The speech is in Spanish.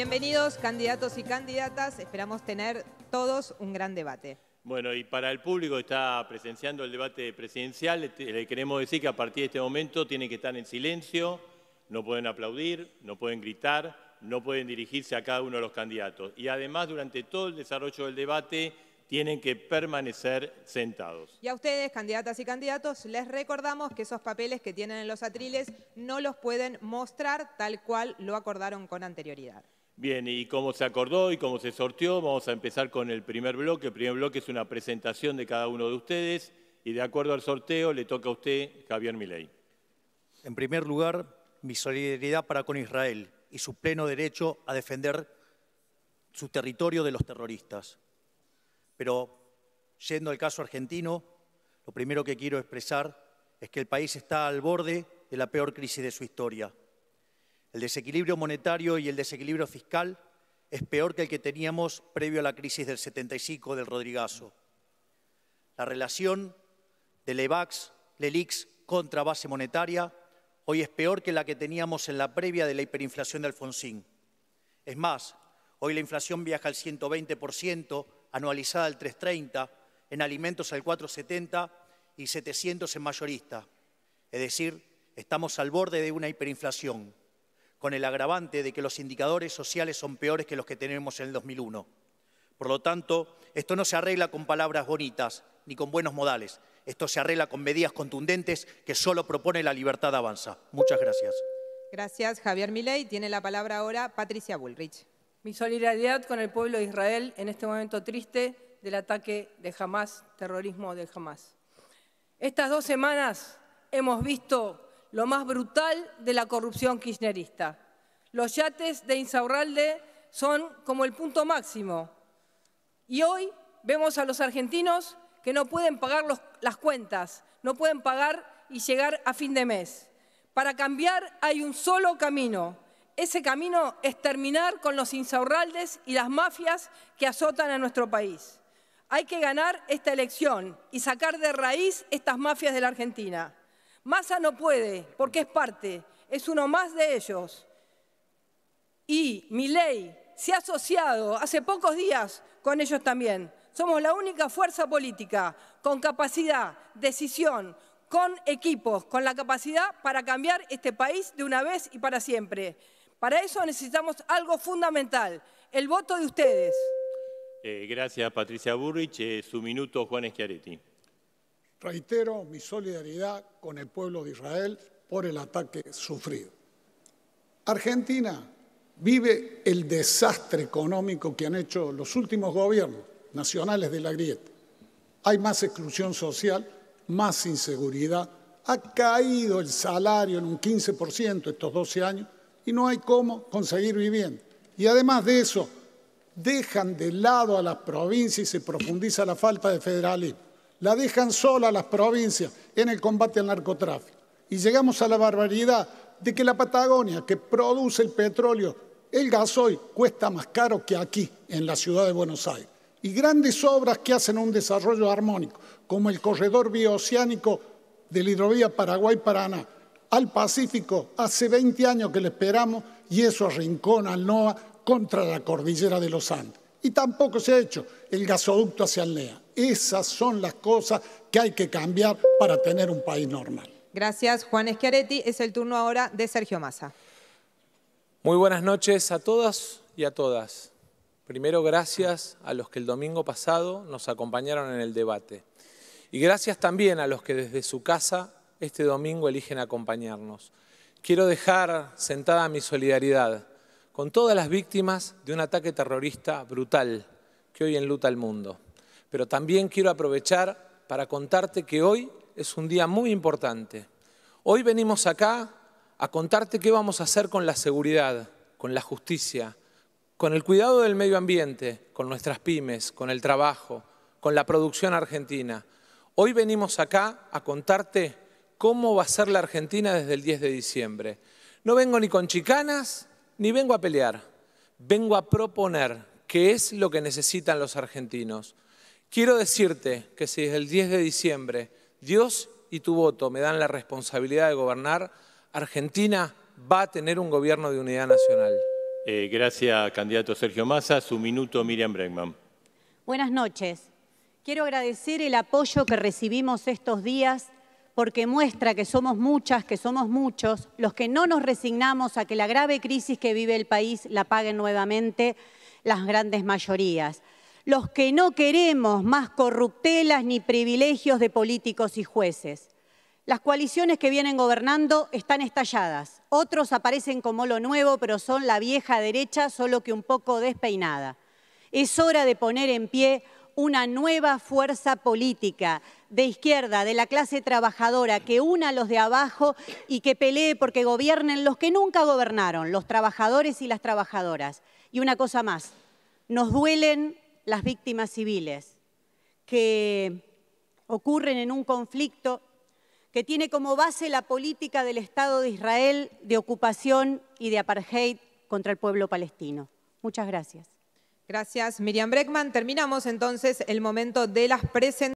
Bienvenidos candidatos y candidatas, esperamos tener todos un gran debate. Bueno, y para el público que está presenciando el debate presidencial, este, le queremos decir que a partir de este momento tienen que estar en silencio, no pueden aplaudir, no pueden gritar, no pueden dirigirse a cada uno de los candidatos. Y además, durante todo el desarrollo del debate, tienen que permanecer sentados. Y a ustedes, candidatas y candidatos, les recordamos que esos papeles que tienen en los atriles no los pueden mostrar tal cual lo acordaron con anterioridad. Bien, y como se acordó y como se sorteó, vamos a empezar con el primer bloque. El primer bloque es una presentación de cada uno de ustedes y de acuerdo al sorteo le toca a usted, Javier Milei. En primer lugar, mi solidaridad para con Israel y su pleno derecho a defender su territorio de los terroristas. Pero yendo al caso argentino, lo primero que quiero expresar es que el país está al borde de la peor crisis de su historia. El desequilibrio monetario y el desequilibrio fiscal es peor que el que teníamos previo a la crisis del 75 del Rodrigazo. La relación del EVAX, LELIX contra base monetaria hoy es peor que la que teníamos en la previa de la hiperinflación de Alfonsín. Es más, hoy la inflación viaja al 120%, anualizada al 330%, en alimentos al 470% y 700 en mayorista. Es decir, estamos al borde de una hiperinflación con el agravante de que los indicadores sociales son peores que los que tenemos en el 2001. Por lo tanto, esto no se arregla con palabras bonitas ni con buenos modales. Esto se arregla con medidas contundentes que solo propone la libertad avanza. Muchas gracias. Gracias, Javier Milei. Tiene la palabra ahora Patricia Bullrich. Mi solidaridad con el pueblo de Israel en este momento triste del ataque de Hamas, terrorismo de Hamas. Estas dos semanas hemos visto lo más brutal de la corrupción kirchnerista. Los yates de Insaurralde son como el punto máximo. Y hoy vemos a los argentinos que no pueden pagar las cuentas, no pueden pagar y llegar a fin de mes. Para cambiar hay un solo camino. Ese camino es terminar con los insaurraldes y las mafias que azotan a nuestro país. Hay que ganar esta elección y sacar de raíz estas mafias de la Argentina. Massa no puede, porque es parte, es uno más de ellos. Y mi ley se ha asociado hace pocos días con ellos también. Somos la única fuerza política con capacidad, decisión, con equipos, con la capacidad para cambiar este país de una vez y para siempre. Para eso necesitamos algo fundamental, el voto de ustedes. Eh, gracias, Patricia Burrich. Eh, su minuto, Juan Schiaretti. Reitero mi solidaridad con el pueblo de Israel por el ataque sufrido. Argentina vive el desastre económico que han hecho los últimos gobiernos nacionales de la grieta. Hay más exclusión social, más inseguridad, ha caído el salario en un 15% estos 12 años y no hay cómo conseguir vivienda. Y además de eso, dejan de lado a las provincias y se profundiza la falta de federalismo la dejan sola las provincias en el combate al narcotráfico. Y llegamos a la barbaridad de que la Patagonia, que produce el petróleo, el gasoil, cuesta más caro que aquí, en la ciudad de Buenos Aires. Y grandes obras que hacen un desarrollo armónico, como el corredor bioceánico de la hidrovía Paraguay-Paraná al Pacífico, hace 20 años que lo esperamos, y eso arrincona al NOA contra la cordillera de los Andes y tampoco se ha hecho el gasoducto hacia Alnea. Esas son las cosas que hay que cambiar para tener un país normal. Gracias, Juan Eschiaretti. Es el turno ahora de Sergio Massa. Muy buenas noches a todas y a todas. Primero, gracias a los que el domingo pasado nos acompañaron en el debate. Y gracias también a los que desde su casa este domingo eligen acompañarnos. Quiero dejar sentada mi solidaridad con todas las víctimas de un ataque terrorista brutal que hoy enluta al mundo. Pero también quiero aprovechar para contarte que hoy es un día muy importante. Hoy venimos acá a contarte qué vamos a hacer con la seguridad, con la justicia, con el cuidado del medio ambiente, con nuestras pymes, con el trabajo, con la producción argentina. Hoy venimos acá a contarte cómo va a ser la Argentina desde el 10 de diciembre. No vengo ni con chicanas ni vengo a pelear, vengo a proponer qué es lo que necesitan los argentinos. Quiero decirte que si desde el 10 de diciembre Dios y tu voto me dan la responsabilidad de gobernar, Argentina va a tener un gobierno de unidad nacional. Eh, gracias, candidato Sergio Massa. Su minuto, Miriam Bregman. Buenas noches. Quiero agradecer el apoyo que recibimos estos días porque muestra que somos muchas, que somos muchos, los que no nos resignamos a que la grave crisis que vive el país la paguen nuevamente las grandes mayorías, los que no queremos más corruptelas ni privilegios de políticos y jueces. Las coaliciones que vienen gobernando están estalladas, otros aparecen como lo nuevo, pero son la vieja derecha, solo que un poco despeinada. Es hora de poner en pie una nueva fuerza política de izquierda, de la clase trabajadora, que una a los de abajo y que pelee porque gobiernen los que nunca gobernaron, los trabajadores y las trabajadoras. Y una cosa más, nos duelen las víctimas civiles que ocurren en un conflicto que tiene como base la política del Estado de Israel de ocupación y de apartheid contra el pueblo palestino. Muchas gracias. Gracias, Miriam Breckman. Terminamos entonces el momento de las presentaciones.